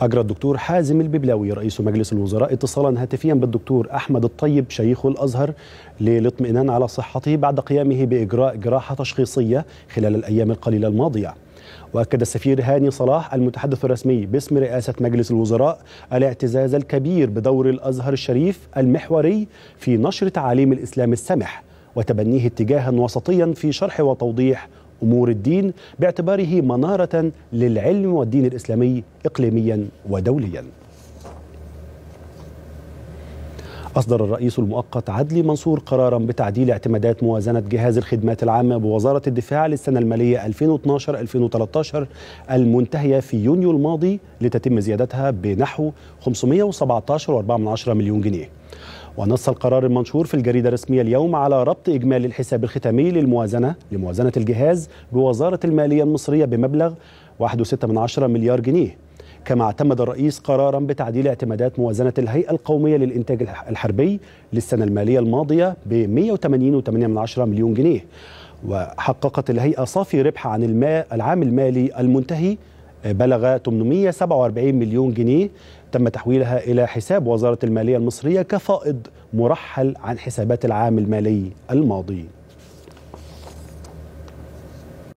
أجرى الدكتور حازم الببلاوي رئيس مجلس الوزراء اتصالا هاتفيا بالدكتور أحمد الطيب شيخ الأزهر للاطمئنان على صحته بعد قيامه بإجراء جراحة تشخيصية خلال الأيام القليلة الماضية واكد السفير هاني صلاح المتحدث الرسمي باسم رئاسه مجلس الوزراء الاعتزاز الكبير بدور الازهر الشريف المحوري في نشر تعاليم الاسلام السمح وتبنيه اتجاها وسطيا في شرح وتوضيح أمور الدين باعتباره منارة للعلم والدين الإسلامي إقليميا ودوليا أصدر الرئيس المؤقت عدلي منصور قرارا بتعديل اعتمادات موازنة جهاز الخدمات العامة بوزارة الدفاع للسنة المالية 2012-2013 المنتهية في يونيو الماضي لتتم زيادتها بنحو 517.4 مليون جنيه ونص القرار المنشور في الجريدة الرسمية اليوم على ربط إجمالي الحساب الختامي للموازنة لموازنة الجهاز بوزارة المالية المصرية بمبلغ 1.6 مليار جنيه كما اعتمد الرئيس قرارا بتعديل اعتمادات موازنة الهيئة القومية للإنتاج الحربي للسنة المالية الماضية ب 180.8 مليون جنيه وحققت الهيئة صافي ربح عن الماء العام المالي المنتهي بلغ 847 مليون جنيه تم تحويلها إلى حساب وزارة المالية المصرية كفائض مرحل عن حسابات العام المالي الماضي